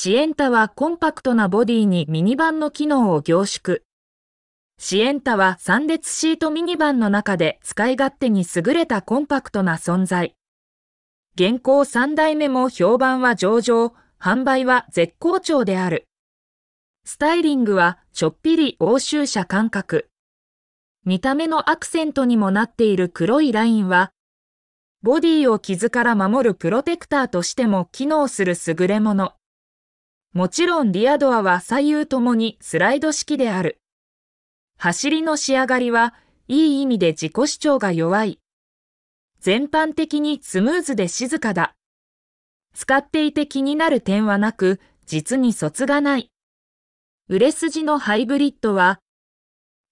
シエンタはコンパクトなボディにミニバンの機能を凝縮。シエンタは3列シートミニバンの中で使い勝手に優れたコンパクトな存在。現行3代目も評判は上々、販売は絶好調である。スタイリングはちょっぴり欧州車感覚。見た目のアクセントにもなっている黒いラインは、ボディを傷から守るプロテクターとしても機能する優れもの。もちろんリアドアは左右ともにスライド式である。走りの仕上がりはいい意味で自己主張が弱い。全般的にスムーズで静かだ。使っていて気になる点はなく、実に卒がない。売れ筋のハイブリッドは、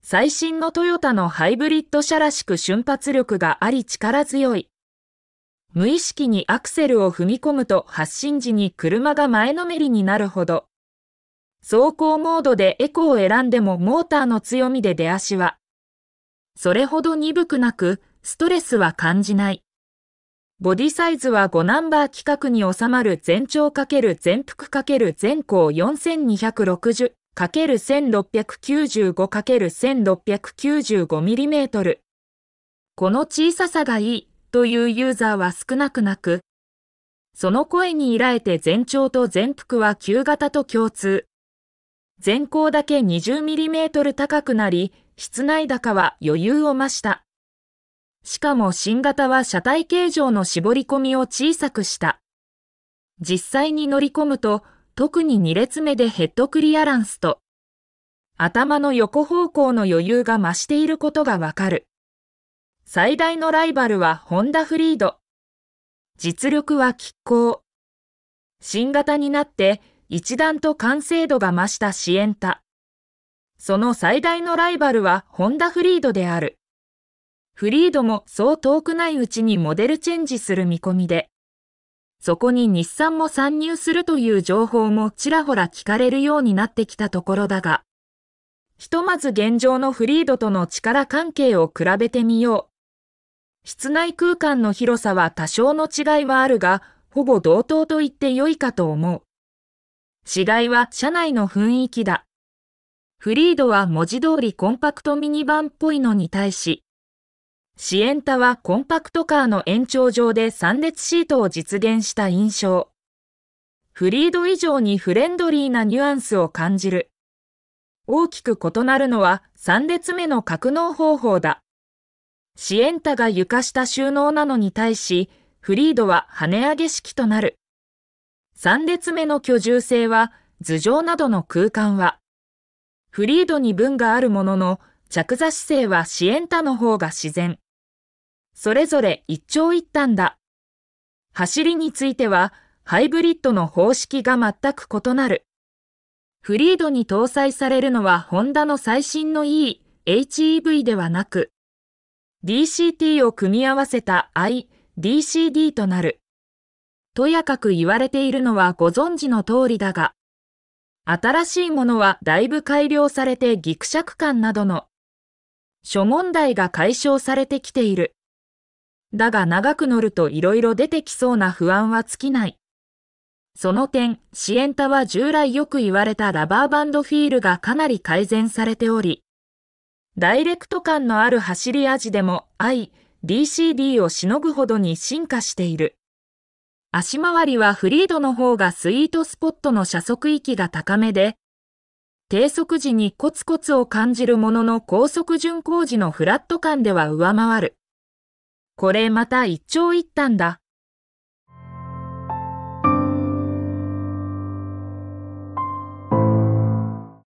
最新のトヨタのハイブリッド車らしく瞬発力があり力強い。無意識にアクセルを踏み込むと発進時に車が前のめりになるほど。走行モードでエコを選んでもモーターの強みで出足は、それほど鈍くなく、ストレスは感じない。ボディサイズは5ナンバー規格に収まる全長×全幅×全高 4260×1695×1695mm。この小ささがいい。というユーザーは少なくなく、その声に依頼て全長と全幅は旧型と共通。全高だけ 20mm 高くなり、室内高は余裕を増した。しかも新型は車体形状の絞り込みを小さくした。実際に乗り込むと、特に2列目でヘッドクリアランスと、頭の横方向の余裕が増していることがわかる。最大のライバルはホンダフリード。実力は拮抗。新型になって一段と完成度が増したシエンタ。その最大のライバルはホンダフリードである。フリードもそう遠くないうちにモデルチェンジする見込みで、そこに日産も参入するという情報もちらほら聞かれるようになってきたところだが、ひとまず現状のフリードとの力関係を比べてみよう。室内空間の広さは多少の違いはあるが、ほぼ同等と言って良いかと思う。違いは車内の雰囲気だ。フリードは文字通りコンパクトミニバンっぽいのに対し、シエンタはコンパクトカーの延長上で3列シートを実現した印象。フリード以上にフレンドリーなニュアンスを感じる。大きく異なるのは3列目の格納方法だ。シエンタが床下収納なのに対し、フリードは跳ね上げ式となる。3列目の居住性は、頭上などの空間は、フリードに文があるものの、着座姿勢はシエンタの方が自然。それぞれ一長一短だ。走りについては、ハイブリッドの方式が全く異なる。フリードに搭載されるのはホンダの最新の E、HEV ではなく、DCT を組み合わせた IDCD となる。とやかく言われているのはご存知の通りだが、新しいものはだいぶ改良されてギクシャク感などの諸問題が解消されてきている。だが長く乗ると色々出てきそうな不安は尽きない。その点、シエンタは従来よく言われたラバーバンドフィールがかなり改善されており、ダイレクト感のある走り味でも i、DCD をしのぐほどに進化している。足回りはフリードの方がスイートスポットの車速域が高めで、低速時にコツコツを感じるものの高速巡航時のフラット感では上回る。これまた一長一短だ。